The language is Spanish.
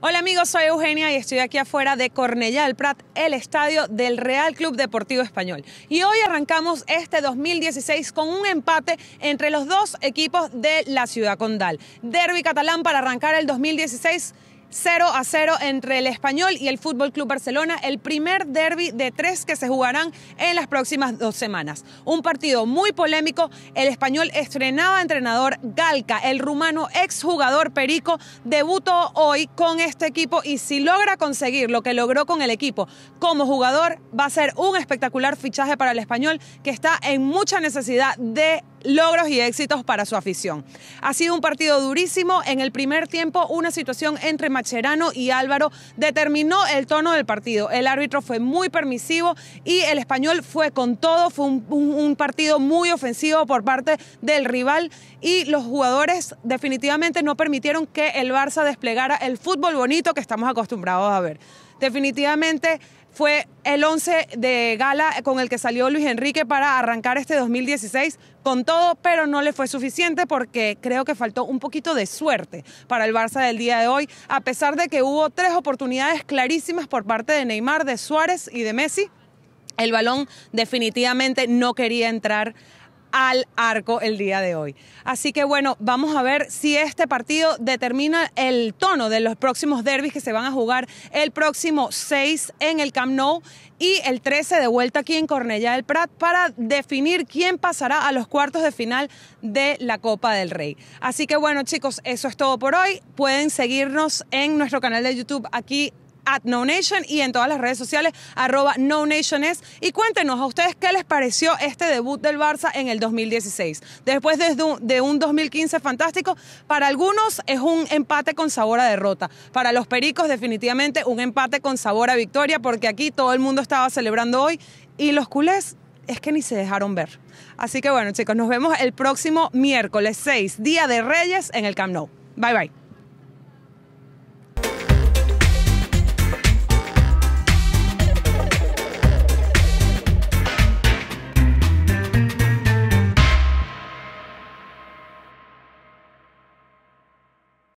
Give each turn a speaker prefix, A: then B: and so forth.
A: Hola amigos, soy Eugenia y estoy aquí afuera de Cornellal del Prat, el estadio del Real Club Deportivo Español. Y hoy arrancamos este 2016 con un empate entre los dos equipos de la ciudad condal. Derby catalán para arrancar el 2016 0 a 0 entre el Español y el Fútbol Club Barcelona, el primer derby de tres que se jugarán en las próximas dos semanas. Un partido muy polémico. El Español estrenaba entrenador Galca, el rumano exjugador Perico, debutó hoy con este equipo y si logra conseguir lo que logró con el equipo como jugador, va a ser un espectacular fichaje para el Español que está en mucha necesidad de logros y éxitos para su afición. Ha sido un partido durísimo. En el primer tiempo, una situación entre Macherano y Álvaro determinó el tono del partido. El árbitro fue muy permisivo y el español fue con todo. Fue un, partido muy ofensivo por parte del rival y los jugadores definitivamente no permitieron que el Barça desplegara el fútbol bonito que estamos acostumbrados a ver. Definitivamente fue el 11 de gala con el que salió Luis Enrique para arrancar este 2016 con todo, pero no le fue suficiente porque creo que faltó un poquito de suerte para el Barça del día de hoy, a pesar de que hubo tres oportunidades clarísimas por parte de Neymar, de Suárez y de Messi. El balón definitivamente no quería entrar al arco el día de hoy. Así que bueno, vamos a ver si este partido determina el tono de los próximos derbis que se van a jugar el próximo 6 en el Camp Nou y el 13 de vuelta aquí en Cornellá del Prat para definir quién pasará a los cuartos de final de la Copa del Rey. Así que bueno, chicos, eso es todo por hoy. Pueden seguirnos en nuestro canal de YouTube aquí no Nation y en todas las redes sociales, arroba No Nation es. Y cuéntenos a ustedes qué les pareció este debut del Barça en el 2016. Después de un 2015 fantástico, para algunos es un empate con sabor a derrota. Para los pericos, definitivamente un empate con sabor a victoria, porque aquí todo el mundo estaba celebrando hoy y los culés es que ni se dejaron ver. Así que bueno, chicos, nos vemos el próximo miércoles 6, Día de Reyes, en el Camp Nou. Bye bye.